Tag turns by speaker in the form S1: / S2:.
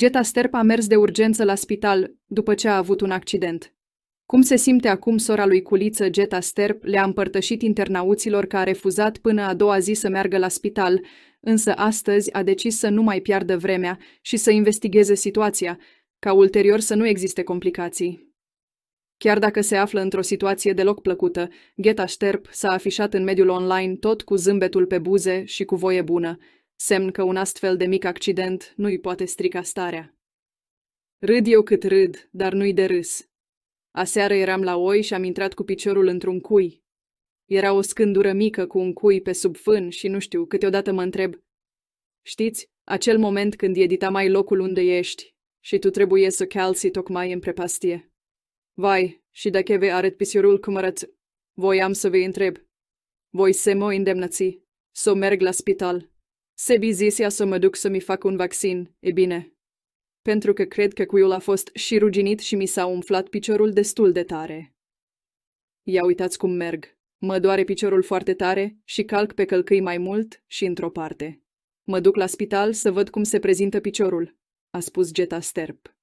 S1: Geta Sterp a mers de urgență la spital după ce a avut un accident. Cum se simte acum sora lui Culiță, Geta Sterp, le-a împărtășit internauților că a refuzat până a doua zi să meargă la spital, însă astăzi a decis să nu mai piardă vremea și să investigheze situația, ca ulterior să nu existe complicații. Chiar dacă se află într-o situație deloc plăcută, Geta Sterp s-a afișat în mediul online tot cu zâmbetul pe buze și cu voie bună semn că un astfel de mic accident nu-i poate strica starea. Râd eu cât râd, dar nu-i de râs. Aseară eram la oi și am intrat cu piciorul într-un cui. Era o scândură mică cu un cui pe sub fân și nu știu, câteodată mă întreb. Știți, acel moment când e mai locul unde ești și tu trebuie să calci tocmai în prepastie. Vai, și dacă vei arăt pisiorul cum arăt, voiam să vei întreb. Voi se mă îndemnăți, să merg la spital, se zisea să mă duc să mi fac un vaccin, e bine. Pentru că cred că cuiul a fost și ruginit și mi s-a umflat piciorul destul de tare. Ia uitați cum merg. Mă doare piciorul foarte tare și calc pe călcâi mai mult și într-o parte. Mă duc la spital să văd cum se prezintă piciorul, a spus Geta Sterp.